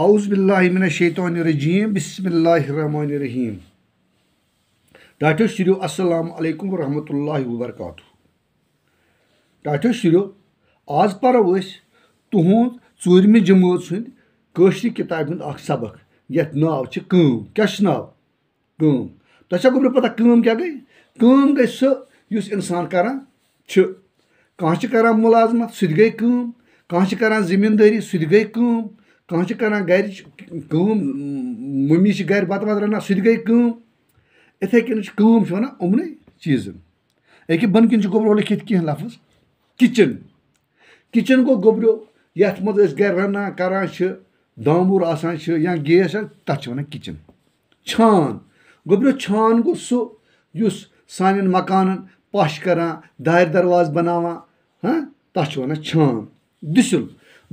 आउज़बिल्लिमिनशैतरजीम बसमीम टाटो शुरू असलकम वरहमल वबरक टाटो शुरू आज पो तुद चूरमि जमूत सशर किताब सबक ये नाव क्या नाव कम तह पता कम क्या गई कम गई सह इंसान करान कह मुलाजमत सह गई कम कह जमींदारी सह गई کانٛہہ چھِ کَران گَرِچ کٲم مٔمی چھِ گَرِ بَتہٕ وَتہٕ رَنان سُہ تہِ گٔے کٲم یِتھَے کٔنۍ چھِ کٲم چھِ وَنان یِمنٕے چیٖزَن ییٚکیٛاہ بۄنہٕ کِنۍ چھِ گوٚبریو لیٚکھِتھ کینٛہہ لفظ کِچَن کِچَن گوٚو گوٚبریو یَتھ منٛز أسۍ گَرِ رَنان کَران چھِ دامبُر آسان چھِ یا گیس آسان تَتھ چھِ وَنان کِچَن چھان گوٚبریو چھان گوٚو سُہ یُس سانٮ۪ن مکانَن پَش کَران دارِ درواز بَناوان ہاں تَتھ چھِ وَنان چھان دٔسِل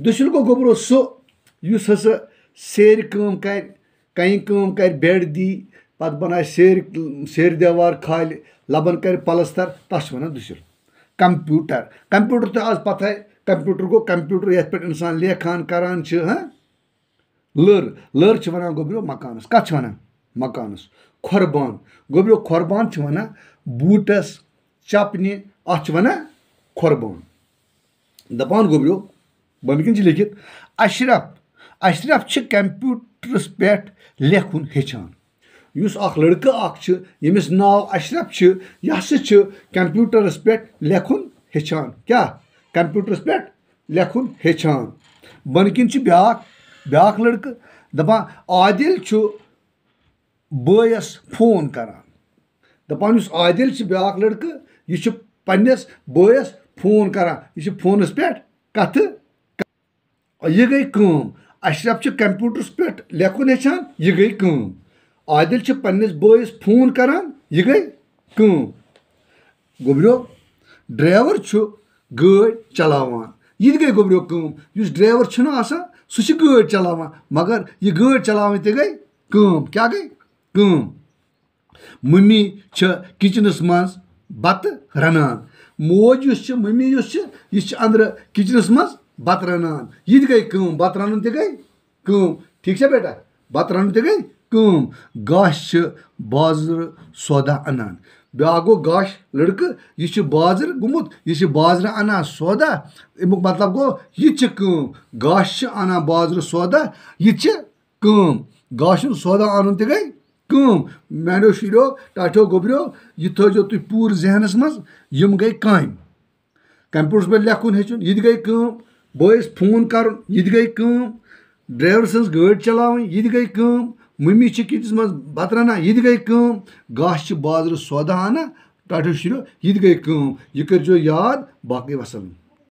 دٔسِل گوٚو گوٚبریو سُہ یُس ہسا سیرِ کٲم کَرِ کَنہِ کٲم کَرِ بٮ۪ڈ دی پَتہٕ بَنایہِ سیرِ سیرِ دیوار کھالہِ لَبَن کَرِ پَلستَر تَتھ چھِ وَنان دٔسِل کَمپیوٗٹَر کَمپیوٗٹَر تہِ آز پَتہٕ کَمپیوٗٹَر گوٚو کَمپیوٗٹَر یَتھ پٮ۪ٹھ اِنسان لیکھان کَران چھِ ہہ لٔر لٔر چھِ وَنان گوٚبریو مکانَس کَتھ چھِ وَنان مکانَس کھۄربان گوٚبریو کھۄربان چھِ وَنان بوٗٹَس چَپنہِ اَتھ چھِ وَنان کھۄربان دَپان گوٚبریو بٔنۍ کِنۍ چھِ لیٚکھِتھ اَشرف अशरफ छ कंप्यूटरस पे लेखन हेचान उस अख यमिस नाव अशरफ छ यह हसा पे लेखन हेचान क्या कंप्यूटरस पे लेखन हेचान बनकिन ब्या ब्या लड़क दपा आदिल बस फोन करान दपान आदिल ब्या लड़क यह पन्नस बस फोन करान यह फोनस पे कथ यह गई अशरफ कंप्यूटरस पे लेखु हेचान यह गई कम आदिल पन्नस बोस फोन करान यह गई कम गोबरो चु ग चलावान यह गई गोबरो कम इस ड्राइवर आसान सह ग चलावान मगर यह ग चलावन ते गई क्या गई कम मम्मी किचनस मं बत रनान मोज मम्मी अंदर किचनस मं بَتہٕ رَنان یہِ تہِ گٔے کٲم بَتہٕ رَنُن تہِ گٔے کٲم ٹھیٖک چھا بیٹا بَتہٕ رَنُن تہِ گٔے کٲم گاشہِ چھِ بازرٕ سودا اَنان بیٛاکھ گوٚو گاش لٔڑکہٕ یہِ چھُ بازرٕ گوٚمُت یہِ چھُ بازرٕ اَنان سودا اَمیُک مطلب گوٚو یہِ تہِ چھِ کٲم گاشہِ چھِ اَنان بازرٕ سودا یہِ تہِ چھِ کٲم گاشہِ ہُنٛد سودا اَنُن تہِ گٔے کٲم میٛانیو شُریو ٹاٹھیو گوٚبریو یہِ تھٲیزیو تُہۍ پوٗرٕ ذہنَس منٛز یِم گٔے کامہِ کَمپیوٗٹرَس پٮ۪ٹھ لیکھُن ہیٚچھُن یہِ تہِ گٔے کٲم बोस फोन कर ये गई ड्राइवर सज गाड़ी चलानी ये गई मम्मी किचस मज बत राना ये गई गाश बाजार सौदा हाना टटो शुरू ये गई यह करो याद बाकी वसलम